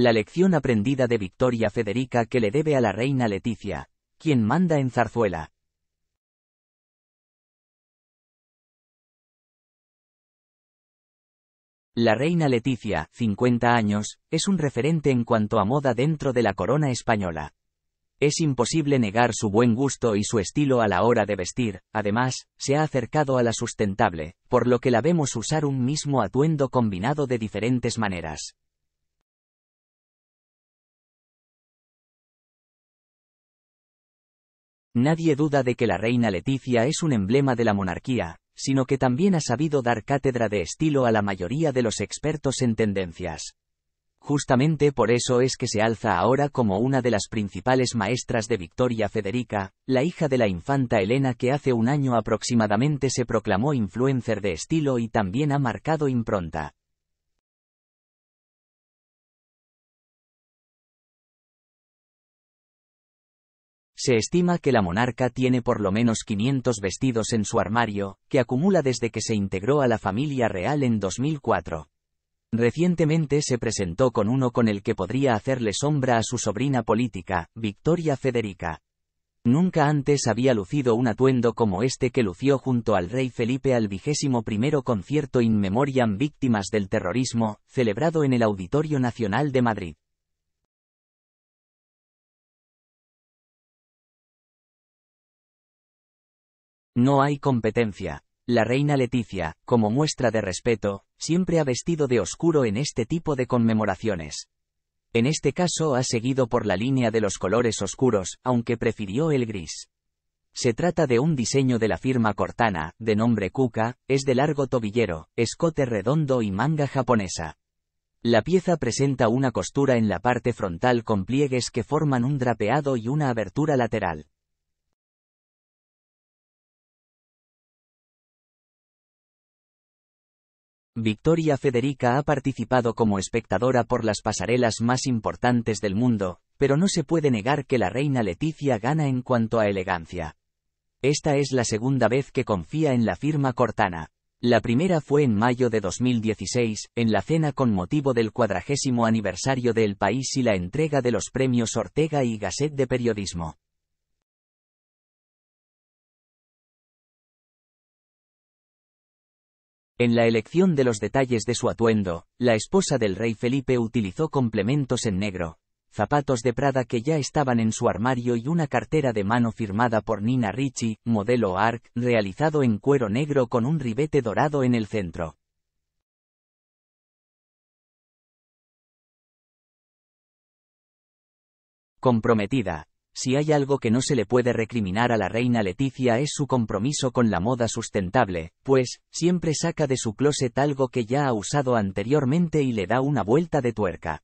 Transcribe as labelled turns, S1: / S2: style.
S1: La lección aprendida de Victoria Federica que le debe a la reina Leticia, quien manda en Zarzuela.
S2: La reina Leticia, 50 años, es un
S3: referente en cuanto a moda dentro de la corona española. Es imposible negar su buen gusto y su estilo a la hora de vestir, además, se ha acercado a la sustentable, por lo que
S2: la vemos usar un mismo atuendo combinado de diferentes maneras.
S1: Nadie duda de que la reina Leticia es un emblema de la monarquía, sino que también ha sabido
S3: dar cátedra de estilo a la mayoría de los expertos en tendencias. Justamente por eso es que se alza ahora como una de las principales maestras de Victoria Federica, la hija de la infanta Elena que hace un año aproximadamente se proclamó influencer de estilo
S2: y también ha marcado impronta.
S1: Se estima que la monarca tiene por lo menos 500 vestidos en su armario, que acumula desde que se integró a
S3: la familia real en 2004. Recientemente se presentó con uno con el que podría hacerle sombra a su sobrina política, Victoria Federica. Nunca antes había lucido un atuendo como este que lució junto al rey Felipe al vigésimo primero
S1: concierto In Memoriam Víctimas del Terrorismo, celebrado en el Auditorio Nacional de Madrid.
S2: No hay competencia. La reina Leticia, como
S3: muestra de respeto, siempre ha vestido de oscuro en este tipo de conmemoraciones. En este caso ha seguido por la línea de los colores oscuros, aunque prefirió el gris. Se trata de un diseño de la firma Cortana, de nombre Kuka, es de largo tobillero, escote redondo y manga japonesa. La pieza presenta una costura
S1: en la parte frontal con pliegues que forman un drapeado y una abertura lateral.
S2: Victoria Federica ha participado como espectadora por las pasarelas
S3: más importantes del mundo, pero no se puede negar que la reina Leticia gana en cuanto a elegancia. Esta es la segunda vez que confía en la firma Cortana. La primera fue en mayo de 2016, en la cena con motivo del cuadragésimo aniversario del
S2: país y la entrega de los premios Ortega y Gasset de Periodismo.
S1: En la elección de los detalles de su atuendo, la esposa del rey Felipe utilizó complementos
S3: en negro, zapatos de Prada que ya estaban en su armario y una cartera de mano firmada
S1: por Nina Ricci, modelo ARC, realizado en cuero negro con un ribete dorado en el centro.
S2: Comprometida. Si hay algo que no se le puede recriminar
S3: a la reina Leticia es su compromiso con la moda sustentable, pues, siempre saca
S1: de su closet algo que ya ha usado anteriormente y le da una vuelta de tuerca.